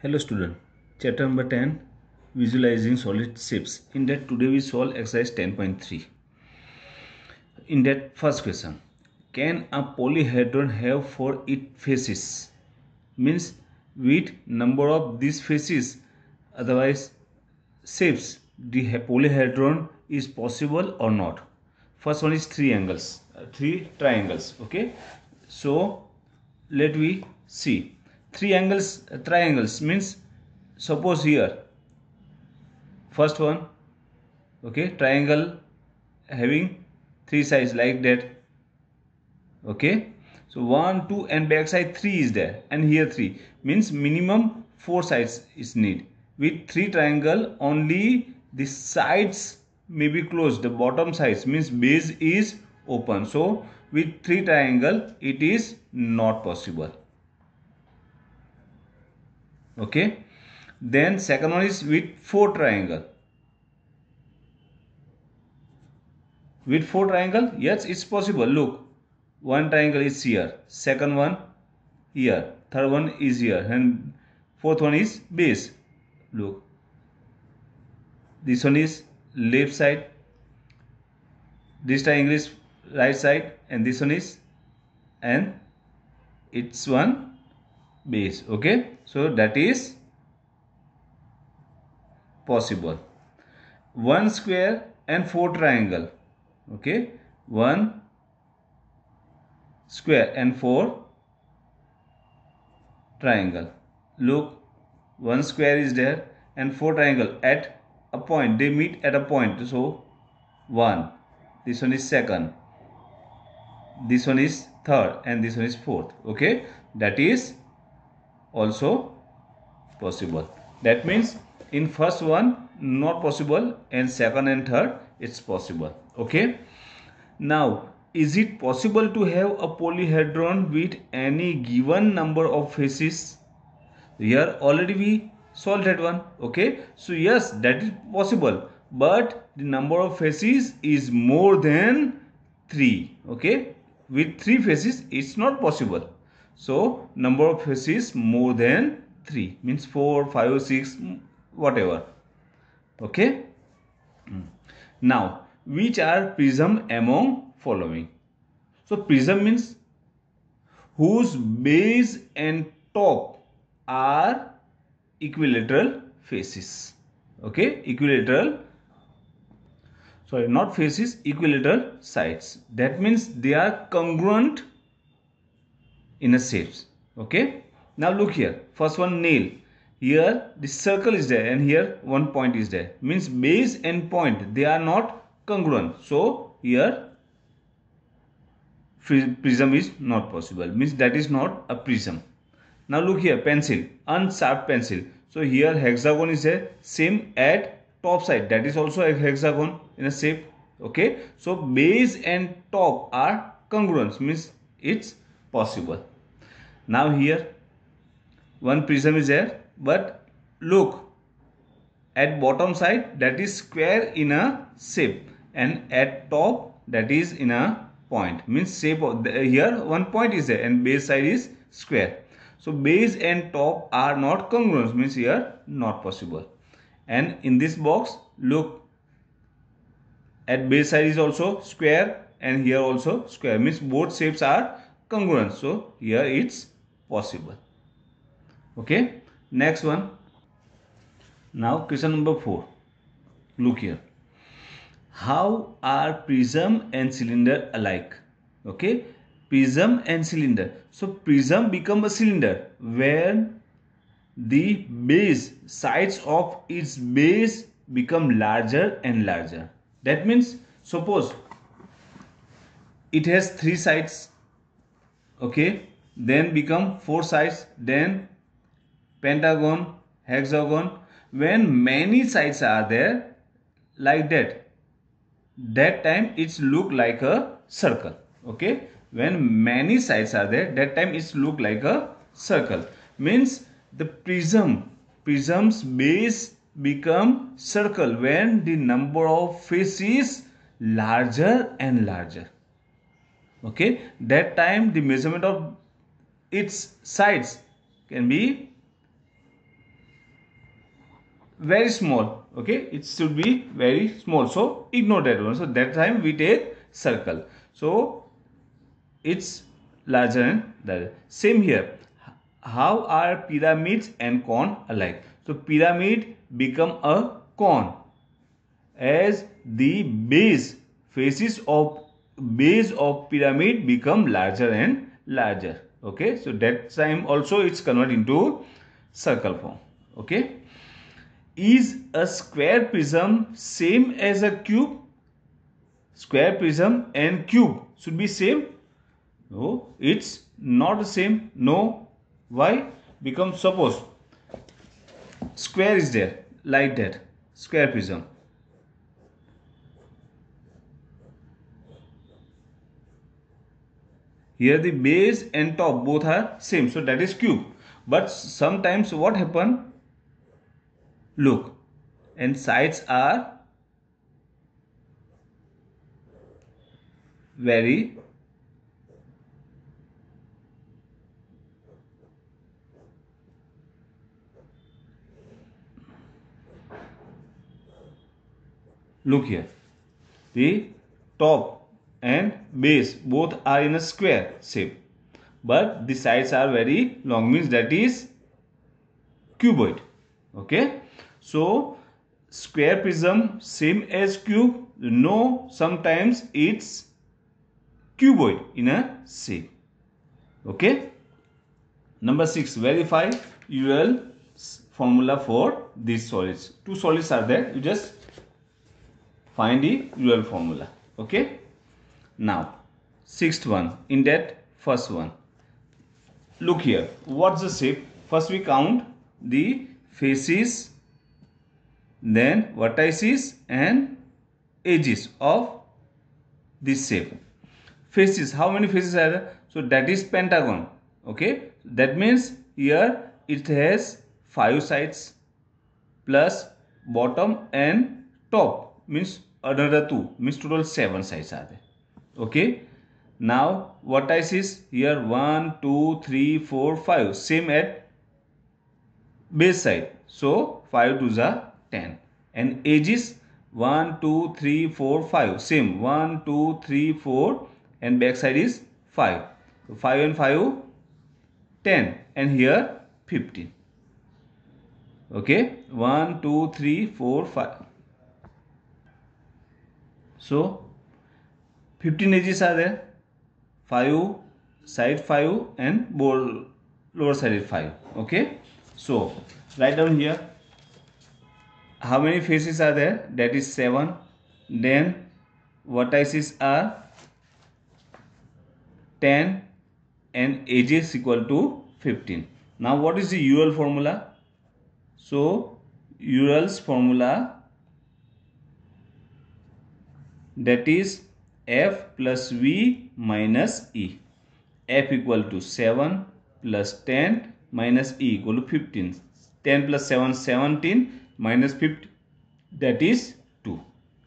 Hello student, chapter number 10 Visualizing Solid Shapes. In that today we solve exercise 10.3. In that first question, can a polyhedron have for it faces? Means with number of these faces, otherwise shapes, the polyhedron is possible or not? First one is three angles, uh, three triangles. Okay, so let we see three angles uh, triangles means suppose here first one okay triangle having three sides like that okay so 1 2 and back side 3 is there and here 3 means minimum 4 sides is need with 3 triangle only the sides may be closed the bottom sides means base is open so with 3 triangle it is not possible okay then second one is with four triangle with four triangle yes it's possible look one triangle is here second one here third one is here and fourth one is base look this one is left side this triangle is right side and this one is and it's one base okay so that is possible one square and four triangle okay one square and four triangle look one square is there and four triangle at a point they meet at a point so one this one is second this one is third and this one is fourth okay that is also possible. That means in first one not possible and second and third it's possible. Okay. Now is it possible to have a polyhedron with any given number of faces? Here already we solved that one. Okay. So yes that is possible but the number of faces is more than 3. Okay. With 3 faces it's not possible so number of faces more than 3 means 4, 5, or 6 whatever. Okay. Hmm. Now which are prism among following? So prism means whose base and top are equilateral faces. Okay, equilateral sorry not faces equilateral sides that means they are congruent inner shapes okay now look here first one nail here the circle is there and here one point is there means base and point they are not congruent so here prism is not possible means that is not a prism now look here pencil unsharp pencil so here hexagon is there same at top side that is also a hexagon in a shape okay so base and top are congruent means it's possible. Now here one prism is there but look at bottom side that is square in a shape and at top that is in a point means shape of the, here one point is there and base side is square. So base and top are not congruent means here not possible and in this box look at base side is also square and here also square means both shapes are congruent. So here it's possible. Okay. Next one. Now question number 4. Look here. How are prism and cylinder alike? Okay. Prism and cylinder. So prism become a cylinder when the base sides of its base become larger and larger. That means suppose it has three sides okay then become four sides then pentagon hexagon when many sides are there like that that time it's look like a circle okay when many sides are there that time it's look like a circle means the prism prism's base become circle when the number of faces larger and larger okay that time the measurement of its sides can be very small okay it should be very small so ignore that one so that time we take circle so it's larger than that same here how are pyramids and cone alike so pyramid become a cone as the base faces of base of pyramid become larger and larger okay so that time also it's converted into circle form okay is a square prism same as a cube square prism and cube should be same no it's not the same no why become suppose square is there like that square prism Here the base and top both are same. So that is cube. But sometimes what happen? Look. And sides are very look here the top and base both are in a square shape but the sides are very long means that is cuboid okay so square prism same as cube no sometimes it's cuboid in a shape okay number 6 verify UL formula for these solids two solids are there you just find the UL formula okay now, sixth one in that first one. Look here. What's the shape? First we count the faces, then vertices and edges of this shape. Faces. How many faces are there? So that is pentagon. Okay. That means here it has five sides plus bottom and top means another two means total seven sides are there okay now vertices is here 1 2 3 4 5 same at base side so 5 to the 10 and edges 1 2 3 4 5 same 1 2 3 4 and back side is 5 so 5 and 5 10 and here 15 okay 1 2 3 4 5 so 15 edges are there 5 side 5 and board lower side 5 okay so write down here how many faces are there that is 7 then vertices are 10 and edges equal to 15 now what is the UL formula so UL's formula that is f plus v minus e. f equal to 7 plus 10 minus e equal to 15. 10 plus 7 17 minus 15 that is 2.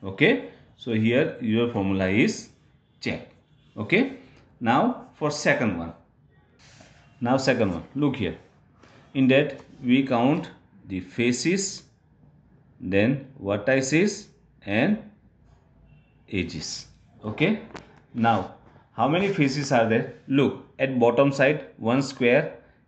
Okay. So here your formula is check. Okay. Now for second one. Now second one. Look here. In that we count the faces then vertices and edges okay now how many faces are there look at bottom side one square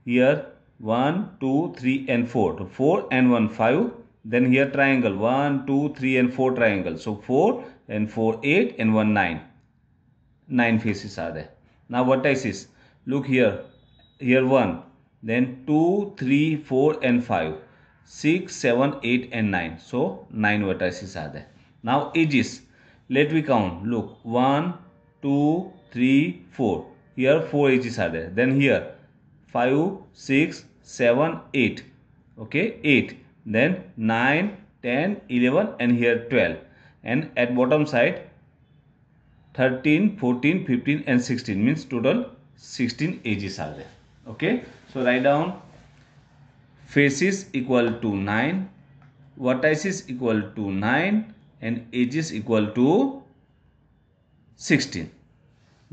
here one two three and 4 so 4 and 1 5 then here triangle one two three and 4 triangle so 4 and 4 8 and 1 9 9 faces are there now vertices look here here 1 then 2 3 4 and 5 6 7 8 and 9 so 9 vertices are there now edges let me count. Look, 1, 2, 3, 4. Here 4 edges are there. Then here 5, 6, 7, 8. Okay, 8. Then 9, 10, 11 and here 12. And at bottom side 13, 14, 15 and 16 means total 16 edges are there. Okay, so write down faces equal to 9 vertices equal to 9 and age is equal to 16.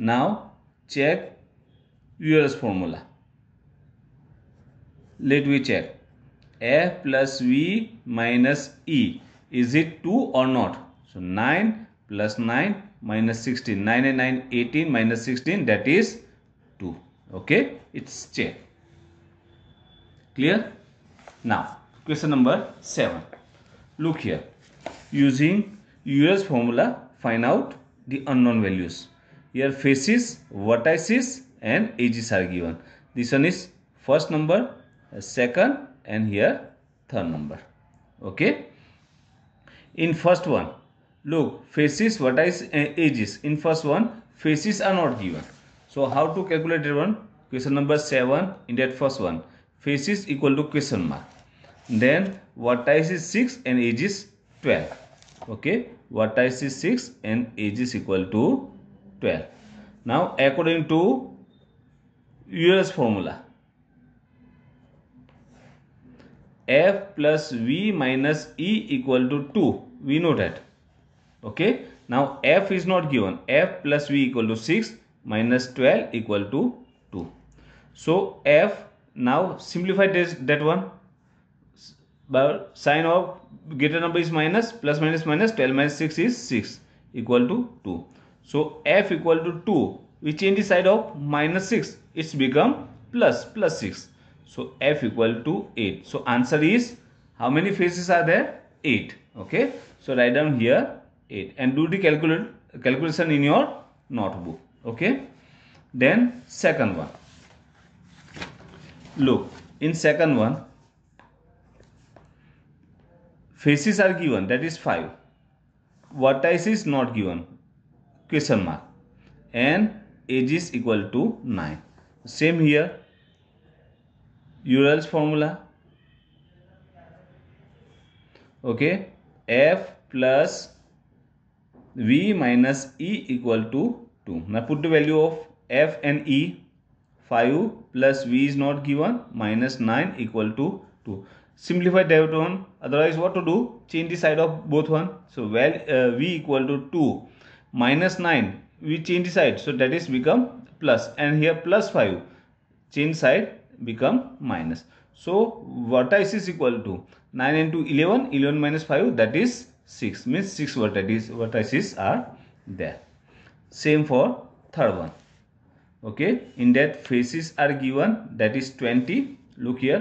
Now check Euler's formula. Let me check. F plus V minus E. Is it 2 or not? So 9 plus 9 minus 16. 9 and 9 18 minus 16 that is 2. Okay. It's check. Clear? Now question number 7. Look here using US formula find out the unknown values. Here faces, vertices and edges are given. This one is first number, second and here third number. Okay. In first one, look faces, vertices and eh, edges. In first one, faces are not given. So how to calculate it one? Question number 7 in that first one. Faces equal to question mark. Then vertices 6 and edges 12 okay what is 6 and age is equal to 12 now according to us formula f plus v minus e equal to 2 we know that okay now f is not given f plus v equal to 6 minus 12 equal to 2 so f now simplify this that one but sine of greater number is minus plus minus minus 12 minus 6 is 6 equal to 2 so f equal to 2 we change the side of minus 6 it's become plus plus 6 so f equal to 8 so answer is how many faces are there 8 okay so write down here 8 and do the calculate calculation in your notebook okay then second one look in second one faces are given that is 5 vertices is not given question mark and age is equal to 9 same here Ural's formula okay f plus v minus e equal to 2 now put the value of f and e 5 plus v is not given minus 9 equal to 2 simplify left one otherwise what to do change the side of both one so well uh, v equal to 2 minus 9 we change the side so that is become plus and here plus 5 change side become minus so vertices is equal to 9 into 11 11 minus 5 that is 6 means 6 vertices vertices are there same for third one okay in that faces are given that is 20 look here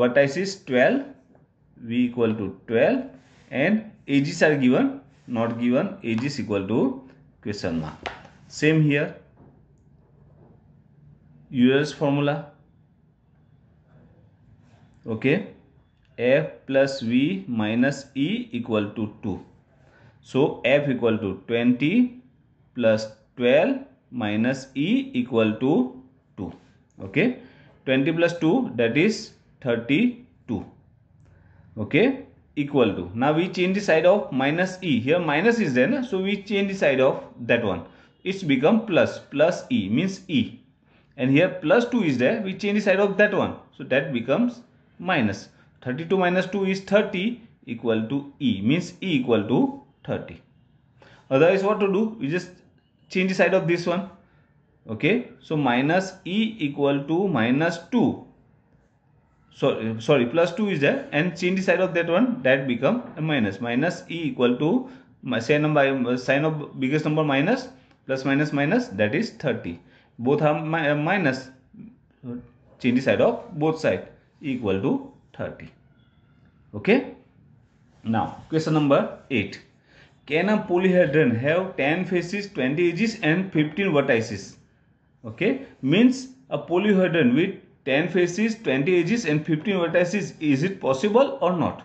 vertices 12 v equal to 12 and edges are given not given edges equal to question mark same here us formula okay f plus v minus e equal to 2 so f equal to 20 plus 12 minus e equal to 2 okay 20 plus 2 that is 32 okay equal to now we change the side of minus e here minus is there na? so we change the side of that one it's become plus plus e means e and here plus 2 is there we change the side of that one so that becomes minus 32 minus 2 is 30 equal to e means e equal to 30 otherwise what to do we just change the side of this one okay so minus e equal to minus 2 Sorry, uh, sorry plus 2 is there and change the side of that one that become a minus minus e equal to my sign of, sign of biggest number minus plus minus minus that is 30 both are uh, minus change the side of both side equal to 30 okay now question number 8 can a polyhedron have 10 faces 20 edges and 15 vertices okay means a polyhedron with 10 faces, 20 edges and 15 vertices. Is it possible or not?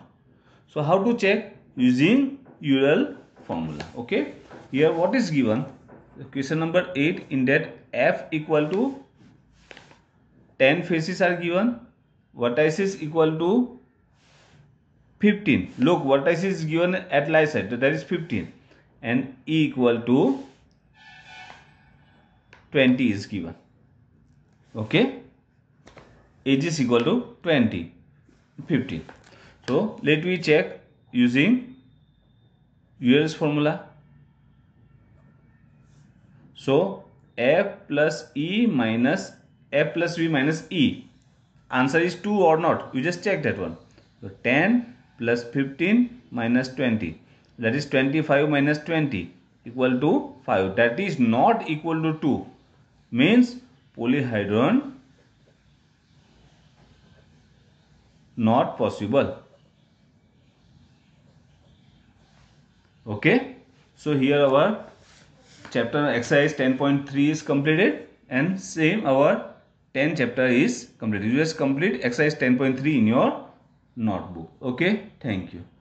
So how to check? Using URL formula. Okay. Here what is given? Question number 8 in that f equal to 10 faces are given. Vertices equal to 15. Look vertices given at line side. That is 15. And e equal to 20 is given. Okay age is equal to 20 15 so let me check using Euler's formula so f plus e minus f plus v minus e answer is 2 or not you just check that one so 10 plus 15 minus 20 that is 25 minus 20 equal to 5 that is not equal to 2 means polyhedron not possible okay so here our chapter exercise 10.3 is completed and same our 10 chapter is completed you just complete exercise 10.3 in your notebook okay thank you